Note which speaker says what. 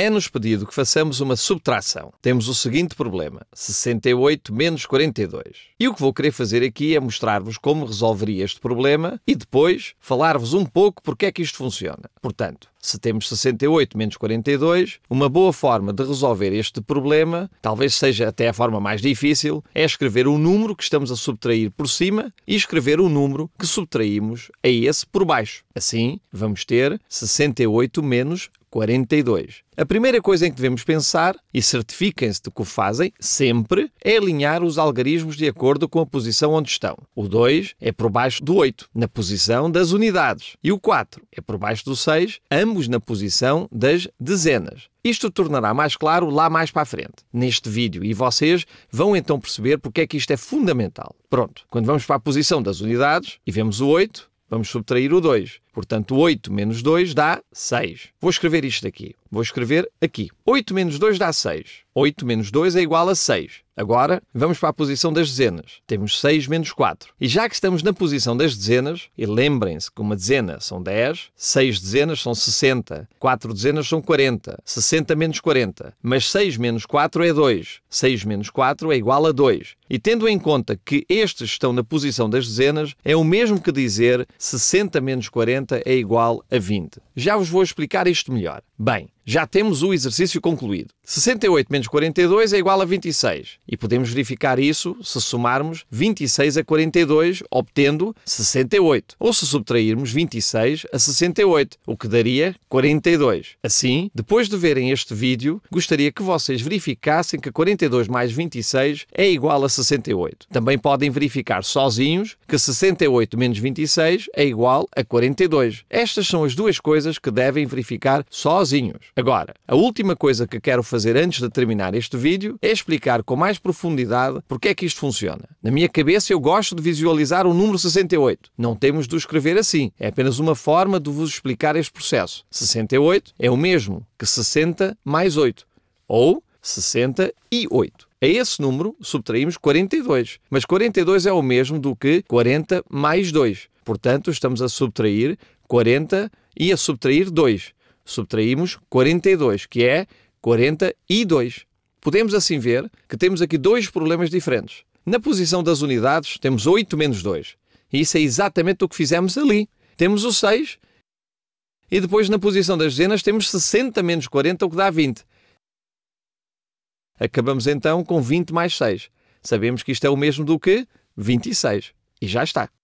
Speaker 1: É-nos pedido que façamos uma subtração. Temos o seguinte problema: 68 menos 42. E o que vou querer fazer aqui é mostrar-vos como resolveria este problema e depois falar-vos um pouco porque é que isto funciona. Portanto, se temos 68 menos 42, uma boa forma de resolver este problema, talvez seja até a forma mais difícil, é escrever o número que estamos a subtrair por cima e escrever o número que subtraímos a esse por baixo. Assim, vamos ter 68 menos 42. A primeira coisa em que devemos pensar, e certifiquem-se de que o fazem sempre, é alinhar os algarismos de acordo com a posição onde estão. O 2 é por baixo do 8, na posição das unidades, e o 4 é por baixo do 6 6, ambos na posição das dezenas. Isto tornará mais claro lá mais para a frente, neste vídeo, e vocês vão então perceber porque é que isto é fundamental. Pronto, quando vamos para a posição das unidades e vemos o 8, vamos subtrair o 2. Portanto, 8 menos 2 dá 6. Vou escrever isto aqui. Vou escrever aqui. 8 menos 2 dá 6. 8 menos 2 é igual a 6. Agora, vamos para a posição das dezenas. Temos 6 menos 4. E já que estamos na posição das dezenas, e lembrem-se que uma dezena são 10, 6 dezenas são 60, 4 dezenas são 40, 60 menos 40. Mas 6 menos 4 é 2. 6 menos 4 é igual a 2. E tendo em conta que estes estão na posição das dezenas, é o mesmo que dizer 60 menos 40 40 é igual a 20. Já vos vou explicar isto melhor. Bem, já temos o exercício concluído. 68 menos 42 é igual a 26 e podemos verificar isso se somarmos 26 a 42, obtendo 68, ou se subtrairmos 26 a 68, o que daria 42. Assim, depois de verem este vídeo, gostaria que vocês verificassem que 42 mais 26 é igual a 68. Também podem verificar sozinhos que 68 menos 26 é igual a 42. Estas são as duas coisas que devem verificar sozinhos. Agora, a última coisa que quero fazer antes de terminar este vídeo é explicar com mais profundidade porque é que isto funciona. Na minha cabeça eu gosto de visualizar o número 68. Não temos de o escrever assim, é apenas uma forma de vos explicar este processo. 68 é o mesmo que 60 mais 8, ou 68. A esse número subtraímos 42, mas 42 é o mesmo do que 40 mais 2. Portanto, estamos a subtrair 40 e a subtrair 2 subtraímos 42, que é 42. Podemos assim ver que temos aqui dois problemas diferentes. Na posição das unidades, temos 8 menos 2. E isso é exatamente o que fizemos ali. Temos o 6. E depois, na posição das dezenas, temos 60 menos 40, o que dá 20. Acabamos então com 20 mais 6. Sabemos que isto é o mesmo do que 26. E já está.